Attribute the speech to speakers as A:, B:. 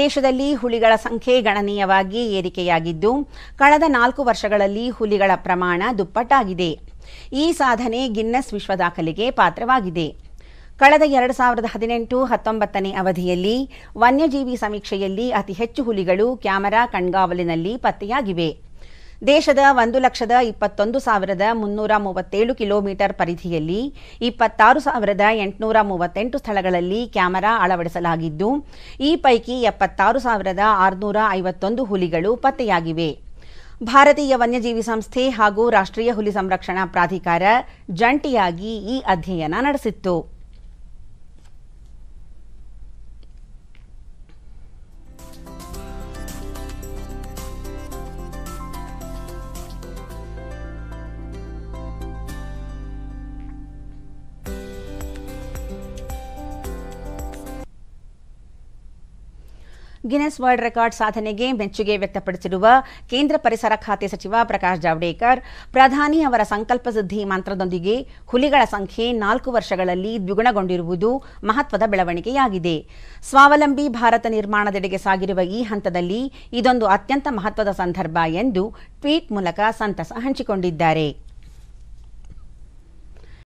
A: ದೇಶದಲ್ಲಿ ಹುಲಿಗಳ ಸಂಖ್ಯೆ ಗಣನೀಯವಾಗಿ ಏರಿಕೆಯಾಗಿದ್ದು ಕಳೆದ ನಾಲ್ಕು ವರ್ಷಗಳಲ್ಲಿ ಹುಲಿಗಳ ಪ್ರಮಾಣ ದುಪ್ಪಟ್ಟಾಗಿದೆ ಈ ಸಾಧನೆ ಗಿನ್ನಸ್ ವಿಶ್ವ ದಾಖಲೆಗೆ ಪಾತ್ರವಾಗಿದೆ ಕಳೆದ ಎರಡು ಸಾವಿರದ ಹದಿನೆಂಟು ಹತ್ತೊಂಬತ್ತನೇ ಅವಧಿಯಲ್ಲಿ ವನ್ಯಜೀವಿ ಸಮೀಕ್ಷೆಯಲ್ಲಿ ಅತಿ ಹೆಚ್ಚು ಹುಲಿಗಳು ಕ್ಯಾಮರಾ ಕಣ್ಗಾವಲಿನಲ್ಲಿ ಪತ್ತೆಯಾಗಿವೆ ದೇಶದ ಒಂದು ಲಕ್ಷದ ಇಪ್ಪತ್ತೊಂದು ಸಾವಿರದ ಮುನ್ನೂರ ಮೂವತ್ತೇಳು ಕಿಲೋಮೀಟರ್ ಪರಿಧಿಯಲ್ಲಿ ಇಪ್ಪತ್ತಾರು ಸಾವಿರದ ಎಂಟುನೂರ ಮೂವತ್ತೆಂಟು ಸ್ಥಳಗಳಲ್ಲಿ ಕ್ಯಾಮರಾ ಅಳವಡಿಸಲಾಗಿದ್ದು ಈ ಪೈಕಿ ಎಪ್ಪತ್ತಾರು ಸಾವಿರದ ಆರುನೂರ ಐವತ್ತೊಂದು ಹುಲಿಗಳು ಪತ್ತೆಯಾಗಿವೆ ಭಾರತೀಯ ವನ್ಯಜೀವಿ ಸಂಸ್ಥೆ ಹಾಗೂ ರಾಷ್ಟ್ರೀಯ ಹುಲಿ ಸಂರಕ್ಷಣಾ ಪ್ರಾಧಿಕಾರ ಜಂಟಿಯಾಗಿ ಈ ಅಧ್ಯಯನ ನಡೆಸಿತ್ತು ಗಿನೆಸ್ ವರ್ಲ್ಡ್ ರೆಕಾರ್ಡ್ ಸಾಧನೆಗೆ ಮೆಚ್ಚುಗೆ ವ್ಯಕ್ತಪಡಿಸಿರುವ ಕೇಂದ್ರ ಪರಿಸರ ಖಾತೆ ಸಚಿವ ಪ್ರಕಾಶ್ ಜಾವಡೇಕರ್ ಪ್ರಧಾನಿ ಅವರ ಸಂಕಲ್ಪ ಸಿದ್ಧಿ ಮಂತ್ರದೊಂದಿಗೆ ಹುಲಿಗಳ ಸಂಖ್ಯೆ ನಾಲ್ಕು ವರ್ಷಗಳಲ್ಲಿ ದ್ವಿಗುಣಗೊಂಡಿರುವುದು ಮಹತ್ವದ ಬೆಳವಣಿಗೆಯಾಗಿದೆ ಸ್ವಾವಲಂಬಿ ಭಾರತ ನಿರ್ಮಾಣದೆಡೆಗೆ ಸಾಗಿರುವ ಈ ಹಂತದಲ್ಲಿ ಇದೊಂದು ಅತ್ಯಂತ ಮಹತ್ವದ ಸಂದರ್ಭ ಎಂದು ಟ್ವೀಟ್ ಮೂಲಕ ಸಂತಸ ಹಂಚಿಕೊಂಡಿದ್ದಾರೆ